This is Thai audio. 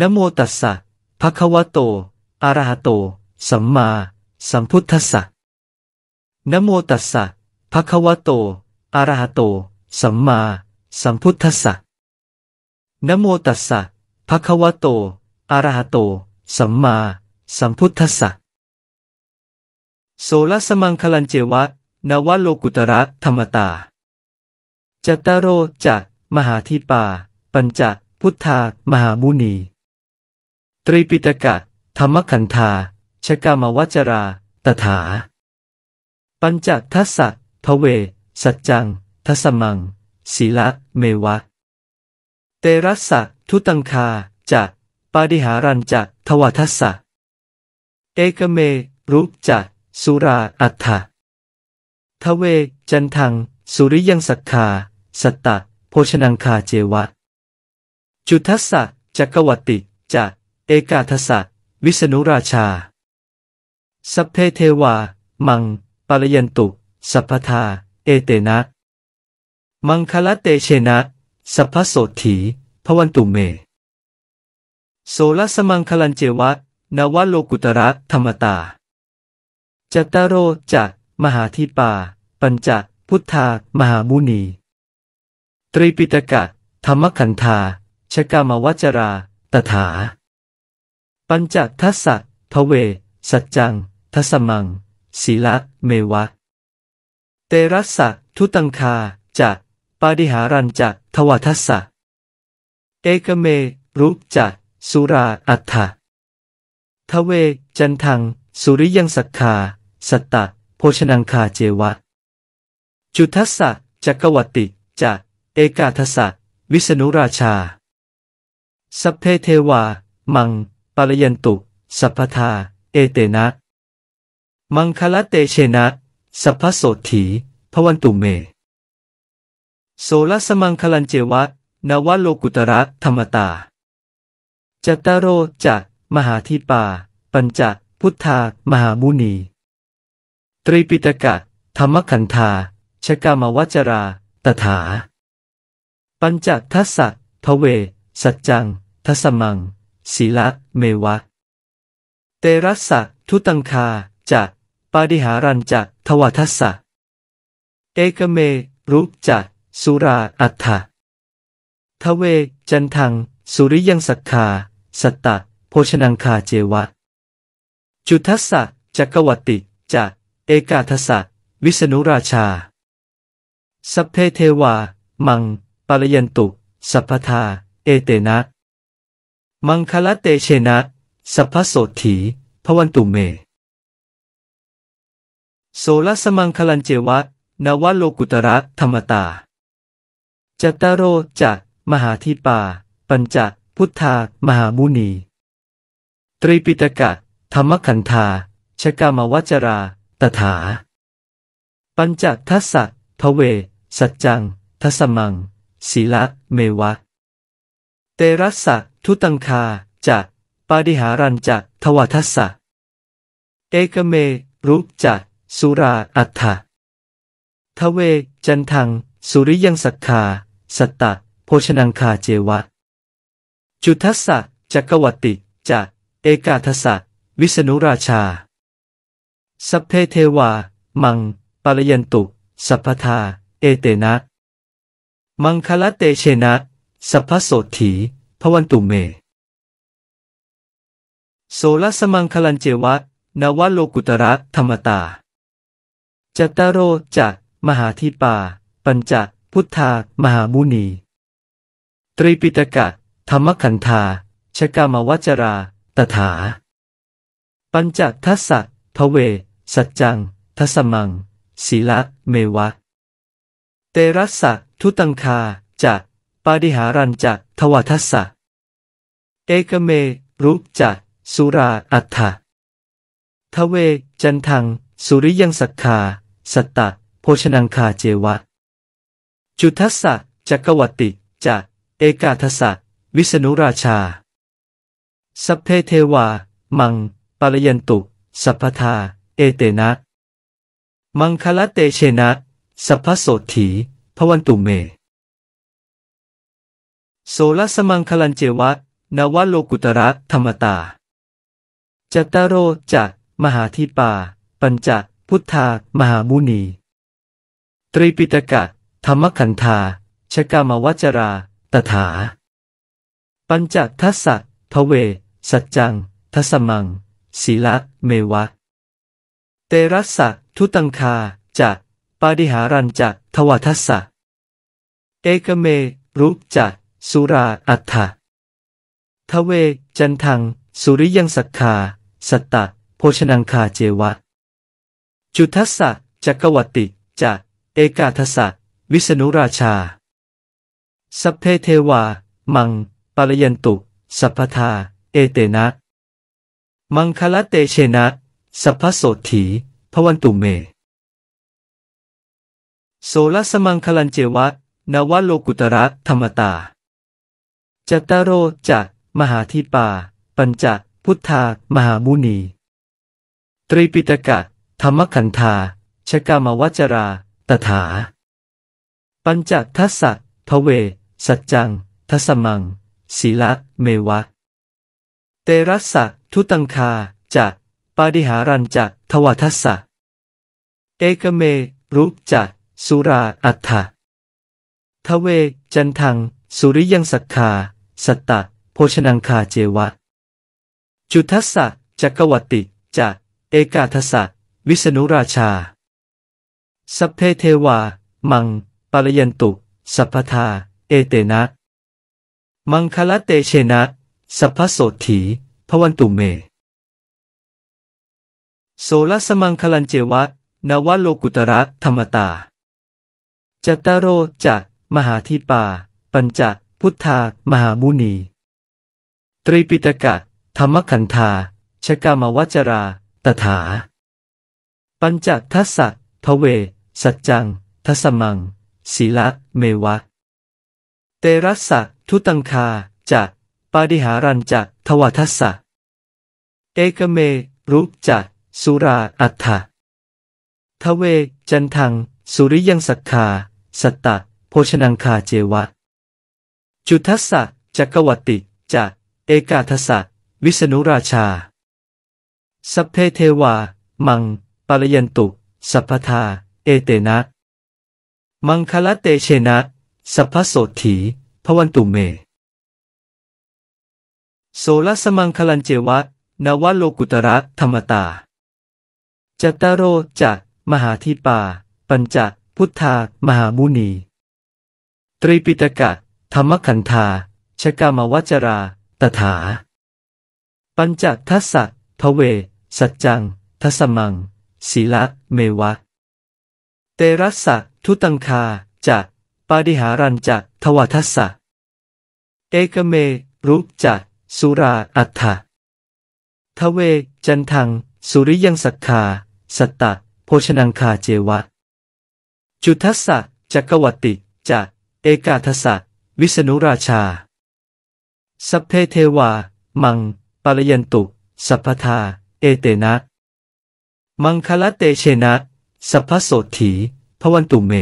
นโมตัสสะภะคะวะโต อะระหะโต สัมมาสัมพุทธัสสะนโมตัสสะภะคะวะโต อะระหะโต สัมมาสัมพุทธัสสะนโมตัสสะภะคะวะโต อะระหะโต สัมมาสัมพุทธัสสะโสลสมังคลันเจวะ นวโลกุตระธรรมตา จัตตารโรจกมหาธิปา ปัญจพุทธา มหามุนีตรีปิตกะธรรมขันธาชกามวัจรา ตถา ปัญจทัสสะทเว สัจจังทสมังศีละ เมวะ เตรัสสะ ทุตังคาจะปาดิหารันจะทวทัสสะเอกเมรุจะสุราอัฏฐะทเวจันทัง สุริยังสักคาสัตตะ โภชนังคาเจวะจุทัสสะจักวัติจะเอกาทศะวิษณุราชา สัพเพเทวา มังปรยันตุ สัพพทา เอเตนะมังคลเตเชนะสัพพโสถีพวันตุเมโสลสมังคลันเจวะนวโลกุตระธรรมตา จัตตโรจักมหาธิปา ปัญจพุทธา มหามุนีตรีปิตกะธรรมขันธาชกามวัจรา ตถาปัญจทัสสะทเว สัจจังทัสมังศีละเมวะ เตรัสะ ทุตังคาจะปาดิหารันจะทวทัสสะเอกเมรุจะสุราอัฏฐะทเวจันทังสุริยังสักคาสัตตะโภชนังคาเจวะ จุทัสสะจักวติจะเอกาทสะวิษณุราชา สัพเพเทวา มังปรยันตุ สัพพทา เอเตนะ มังคลเตเชนะสัพพโสถีพวันตุเม โสลสมังคลันเจวะ นวโลกุตระธรรมตา จัตตโรจัก มหาธิปา ปัญจพุทธา มหามุนี ตรีปิตกะธรรมขันธาชกามวัจรา ตถา ปัญจทัสสะทเว สัจจังทัสมังศิละเมวะ เตรัสสะ ทุตังคาจะปาดิหารันจะทวัทัสสะเอกเมรุจะสุราอัฏฐะทเวจันทังสุริยังสักคาสัตตะโภชนังคาเจวะ จุทัสสะจักวติจะเอกาทสะวิษณุราชา สัพเพเทวา มังปารยันตุสัพพทา เอเตนะมังคลเตเชนะสัพพโสถีพวันตุเม โสรสมังคลันเจวะนวโลกุตระธรรมตาจัตตโรจักมหาธิปา ปัญจพุทธา มหามุนี ตรีปิตกะธรรมขันธาชกามวัจรา ตถา ปัญจทัสสะทเว สัจจังทัสมังศีลเมวะเตรัสสะทุตังคาจะปาดิหารันจะ ทวทัสสะเอกเมรุจะสุราอัฏฐะทเวจันทัง สุริยังสักคา สัตตะโภชนังคาเจวะ จุทัสสะจักวติจะเอกาทสะวิษณุราชา สัพเพเทวา มังปรยันตุ สัพพทาเอเตนะ มังคลเตเชนะสัพพโสถีพวันตุเม โสลสมังคลันเจวะ นวโลกุตระธรรมตา จัตตโรจะมหาธิปา ปัญจพุทธา มหามุนี ตรีปิตกะธรรมขันธาชกามวจรา ตถา ปัญจทัสสะทเว สัจจังทสมังศีละเมวะ เตรัสสะ ทุตังคาจกปาดิหารันจะทวทัสสะ เอกเมรุจะ สุราอัฏฐะทเวจันทัง สุริยังสักคาสัตตะโภชนังคาเจวะ จุทัสสะจักวติจะเอกาทสะวิษณุราชา สัพเพเทวา มังปารยันตุ สัพพทา เอเตนะ มังคลเตเชนะ สัพพโสถีพวันตุเมโสลสมังคลันเจวะ นวโลกุตระธรรมตาจัตตโรจักมหาธิปา ปัญจพุทธา มหามุนีตรีปิตกะธรรมขันธาชกามวัจรา ตถา ปัญจทัสสะทเว สัจจังทัสมังศีละเมวะ เตรัสสะทุตังคาจักปาดิหารันจักทวทัสสะเอกเมรุจักสุราอัฏฐะทเว จันทัง สุริยังสักขา สัตตะโภชนังคาเจวะ จุทัสสะจักวติจะเอกาทสะวิษณุราชา สัพเพเทวา มังปรยันตุ สัพพทา เอเตนะมังคลเตเชนะสัพพโสถีพวันตุเมโสลสมังคลันเจวะนวโลกุตระธรรมตาจัตตโรจะมหาธิปา ปัญจพุทธา มหามุนีตรีปิตกะธรรมขันธาชกามวจรา ตถา ปัญจทัสสะทเว สัจจังทัสมังศีละเมวะ เตรัสะทุตังคาจะปาดิหารันจะทวทัสสะเอกเมรุจะสุราอัฏฐะทเวจันทัง สุริยังสักคาสัตตะโภชนังคาเจวะ จุทัสสะจักวัติจะเอกาทสะวิษณุราชา สัพเพเทวา มังปรยันตุ สัพพทา เอเตนะมังคลเตเชนะสัพพโสถีพวันตุเมโสลสมังคลันเจวะนวโลกุตระธรรมตา จัตตารโรจะ มหาธิปา ปัญจพุทธา มหามุนีตรีปิตกะ ธรรมขันธาชกามวัจรา ตถา ปัญจทัสสะทเว สัจจังทสมังศีละ เมวะ เตรัสสะทุตังคาจะปาดิหารันจะทวทัสสะเอกเมรุจะสุราอัฏฐะทเวจันทังสุริยังสักคาสัตตะ โภชนังคาเจวะจุทัสสะจักวัติจะเอกาทสะวิษณุราชา สัพเพเทวา มังปรยันตุ สัพพทา เอเตนะ มังคละเตเชนะ สัพพโสถีพวันตุเม โสลสมังคลันเจวะ นวโลกุตระธรรมตา จัตตโรจะ มหาธิปา ปัญจพุทธา มหามุนี ตรีปิตกะธรรมขันธาชกามวจรา ตถา ปัญจทัสสะ ทเว สัจจังทัสมังศีละเมวะ เตรัสสะ ทุตังคาจะปาดิหารันจะทวทัสสะ เอกเมรุจะ สุรา อัฏฐะทเว จันทัง สุริยังสักคาสัตตะโภชนังคาเจวะ จุทัสสะจักวัติจะเอกาทสะวิษณุราชา สัพเพเทวา มังปรยันตุ สัพพทาเอเตนะ มังคลเตเชนะสัพพโสถี พวันตุเม